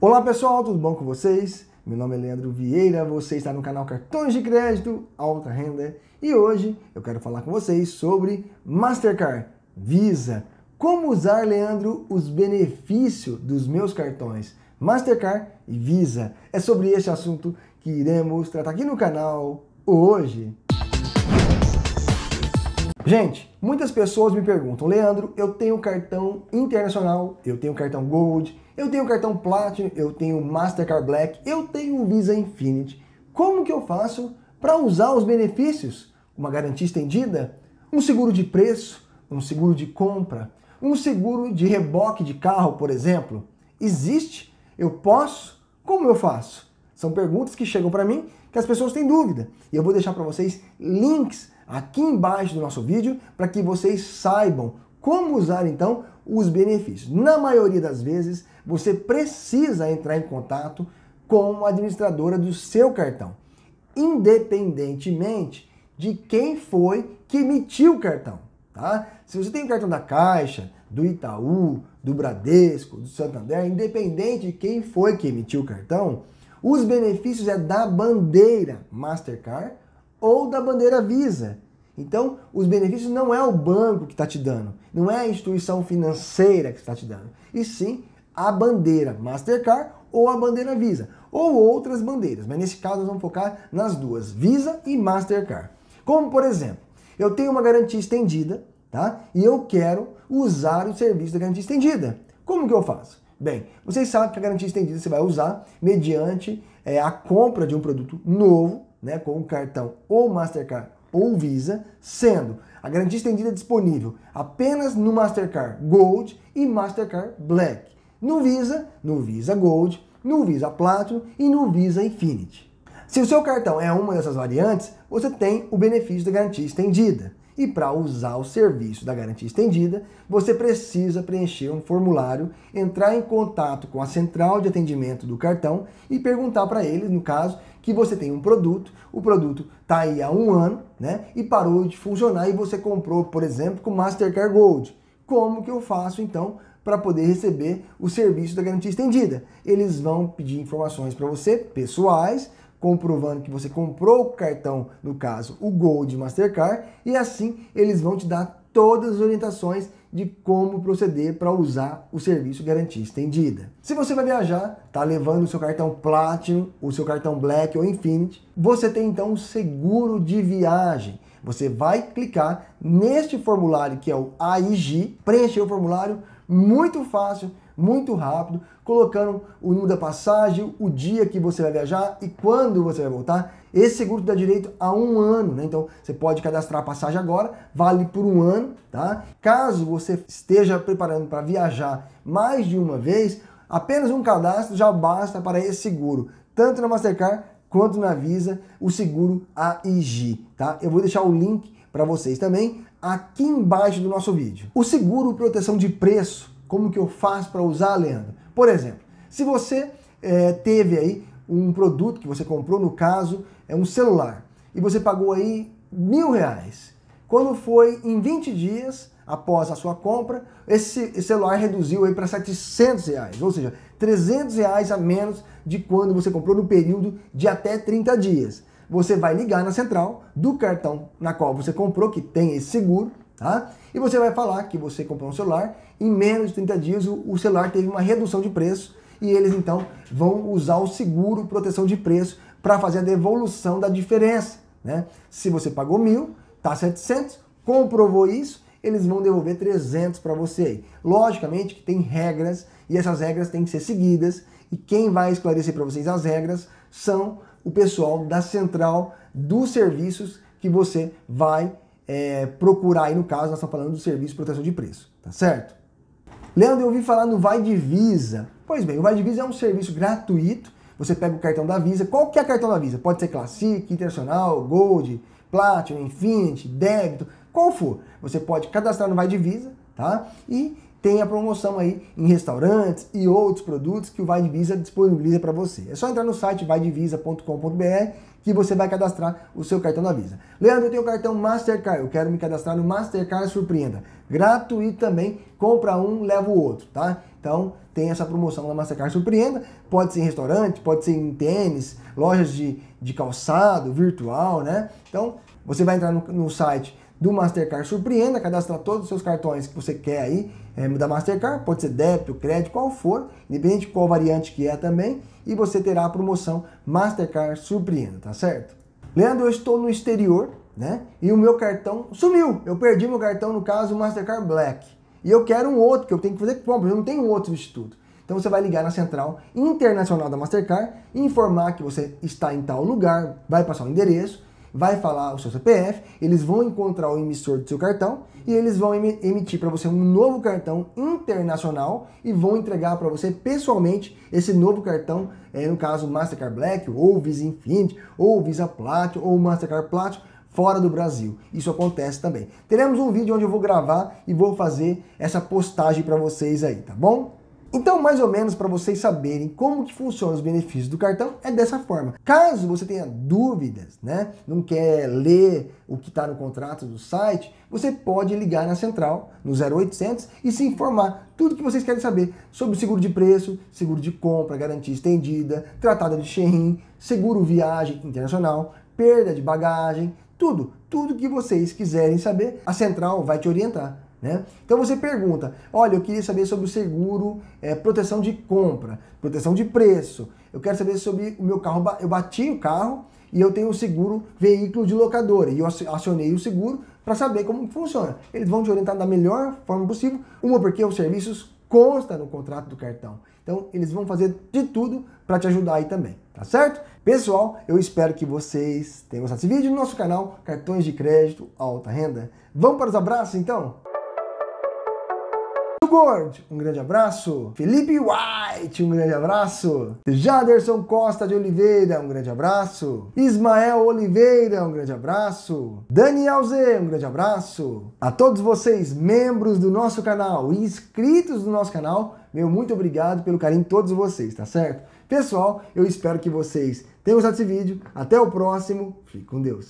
Olá pessoal, tudo bom com vocês? Meu nome é Leandro Vieira, você está no canal Cartões de Crédito Alta Renda e hoje eu quero falar com vocês sobre Mastercard, Visa. Como usar, Leandro, os benefícios dos meus cartões Mastercard e Visa? É sobre este assunto que iremos tratar aqui no canal hoje. Gente, muitas pessoas me perguntam, Leandro, eu tenho cartão internacional, eu tenho cartão Gold, eu tenho cartão Platinum, eu tenho Mastercard Black, eu tenho Visa Infinity. Como que eu faço para usar os benefícios? Uma garantia estendida? Um seguro de preço? Um seguro de compra? Um seguro de reboque de carro, por exemplo? Existe? Eu posso? Como eu faço? São perguntas que chegam para mim que as pessoas têm dúvida. E eu vou deixar para vocês links aqui embaixo do nosso vídeo para que vocês saibam como usar então os benefícios. Na maioria das vezes, você precisa entrar em contato com a administradora do seu cartão, independentemente de quem foi que emitiu o cartão. Tá? Se você tem o cartão da Caixa, do Itaú, do Bradesco, do Santander, independente de quem foi que emitiu o cartão, os benefícios é da bandeira Mastercard ou da bandeira Visa. Então, os benefícios não é o banco que está te dando, não é a instituição financeira que está te dando, e sim a bandeira Mastercard ou a bandeira Visa, ou outras bandeiras, mas nesse caso nós vamos focar nas duas, Visa e Mastercard. Como, por exemplo, eu tenho uma garantia estendida, tá? E eu quero usar o serviço da garantia estendida. Como que eu faço? Bem, vocês sabem que a garantia estendida você vai usar mediante é, a compra de um produto novo, né, com o cartão ou Mastercard ou Visa, sendo a garantia estendida disponível apenas no Mastercard Gold e Mastercard Black, no Visa, no Visa Gold, no Visa Platinum e no Visa Infinity. Se o seu cartão é uma dessas variantes, você tem o benefício da garantia estendida. E para usar o serviço da garantia estendida, você precisa preencher um formulário, entrar em contato com a central de atendimento do cartão e perguntar para eles, no caso, que você tem um produto, o produto está aí há um ano, né? E parou de funcionar e você comprou, por exemplo, com Mastercard Gold. Como que eu faço então para poder receber o serviço da garantia estendida. Eles vão pedir informações para você, pessoais, comprovando que você comprou o cartão, no caso o Gold Mastercard, e assim eles vão te dar todas as orientações de como proceder para usar o serviço garantia estendida. Se você vai viajar, está levando o seu cartão Platinum, o seu cartão Black ou Infinity, você tem então um seguro de viagem. Você vai clicar neste formulário que é o AIG, preencher o formulário, muito fácil, muito rápido, colocando o número da passagem, o dia que você vai viajar e quando você vai voltar. Esse seguro dá direito a um ano, né? Então você pode cadastrar a passagem agora, vale por um ano, tá? Caso você esteja preparando para viajar mais de uma vez, apenas um cadastro já basta para esse seguro, tanto na Mastercard quanto na Visa, o seguro AIG, tá? Eu vou deixar o link para vocês também aqui embaixo do nosso vídeo. O seguro proteção de preço como que eu faço para usar a lenda? Por exemplo, se você é, teve aí um produto que você comprou, no caso, é um celular, e você pagou aí mil reais. Quando foi em 20 dias após a sua compra, esse celular reduziu aí para 700 reais, ou seja, 300 reais a menos de quando você comprou no período de até 30 dias. Você vai ligar na central do cartão na qual você comprou, que tem esse seguro, Tá? E você vai falar que você comprou um celular, em menos de 30 dias o, o celular teve uma redução de preço e eles então vão usar o seguro proteção de preço para fazer a devolução da diferença. Né? Se você pagou mil, tá 700, comprovou isso, eles vão devolver 300 para você. Logicamente que tem regras e essas regras têm que ser seguidas e quem vai esclarecer para vocês as regras são o pessoal da central dos serviços que você vai é, procurar aí, no caso, nós estamos falando do serviço de proteção de preço, tá certo? Leandro, eu ouvi falar no Vai de visa Pois bem, o Vai de visa é um serviço gratuito. Você pega o cartão da Visa, qualquer é cartão da Visa, pode ser Classic, Internacional, Gold, Platinum, Infinity, Débito, qual for. Você pode cadastrar no Vai de visa tá? E tem a promoção aí em restaurantes e outros produtos que o Vai Divisa disponibiliza para você. É só entrar no site vaidivisa.com.br que você vai cadastrar o seu cartão da Visa. Leandro, eu tenho o cartão Mastercard, eu quero me cadastrar no Mastercard Surpreenda. Gratuito também, compra um, leva o outro, tá? Então tem essa promoção na Mastercard Surpreenda, pode ser em restaurante, pode ser em tênis, lojas de, de calçado, virtual, né? Então você vai entrar no, no site do Mastercard Surpreenda, cadastrar todos os seus cartões que você quer aí é, da Mastercard, pode ser débito, crédito, qual for, independente de qual variante que é também, e você terá a promoção Mastercard Surpreenda, tá certo? Leandro, eu estou no exterior, né? E o meu cartão sumiu. Eu perdi meu cartão, no caso, Mastercard Black. E eu quero um outro, que eu tenho que fazer compra, eu não tenho outro substituto. Então você vai ligar na central internacional da Mastercard, informar que você está em tal lugar, vai passar o endereço, vai falar o seu CPF, eles vão encontrar o emissor do seu cartão e eles vão emitir para você um novo cartão internacional e vão entregar para você pessoalmente esse novo cartão, é, no caso Mastercard Black, ou Visa Infinite, ou Visa Platinum, ou Mastercard Platinum, fora do Brasil. Isso acontece também. Teremos um vídeo onde eu vou gravar e vou fazer essa postagem para vocês aí, tá bom? Então, mais ou menos para vocês saberem como que funciona os benefícios do cartão, é dessa forma. Caso você tenha dúvidas, né, não quer ler o que está no contrato do site, você pode ligar na central, no 0800, e se informar tudo que vocês querem saber sobre seguro de preço, seguro de compra, garantia estendida, tratada de Xerrim, seguro viagem internacional, perda de bagagem, tudo, tudo que vocês quiserem saber, a central vai te orientar. Né? Então você pergunta: olha, eu queria saber sobre o seguro, é, proteção de compra, proteção de preço. Eu quero saber sobre o meu carro. Eu bati o carro e eu tenho o seguro veículo de locador e eu acionei o seguro para saber como funciona. Eles vão te orientar da melhor forma possível, uma porque os serviços constam no contrato do cartão. Então eles vão fazer de tudo para te ajudar aí também, tá certo? Pessoal, eu espero que vocês tenham gostado desse vídeo no nosso canal Cartões de Crédito Alta Renda. Vamos para os abraços então? Gord, um grande abraço. Felipe White, um grande abraço. Jaderson Costa de Oliveira, um grande abraço. Ismael Oliveira, um grande abraço. Daniel Z, um grande abraço. A todos vocês, membros do nosso canal e inscritos do nosso canal, meu muito obrigado pelo carinho de todos vocês, tá certo? Pessoal, eu espero que vocês tenham gostado desse vídeo. Até o próximo. Fique com Deus.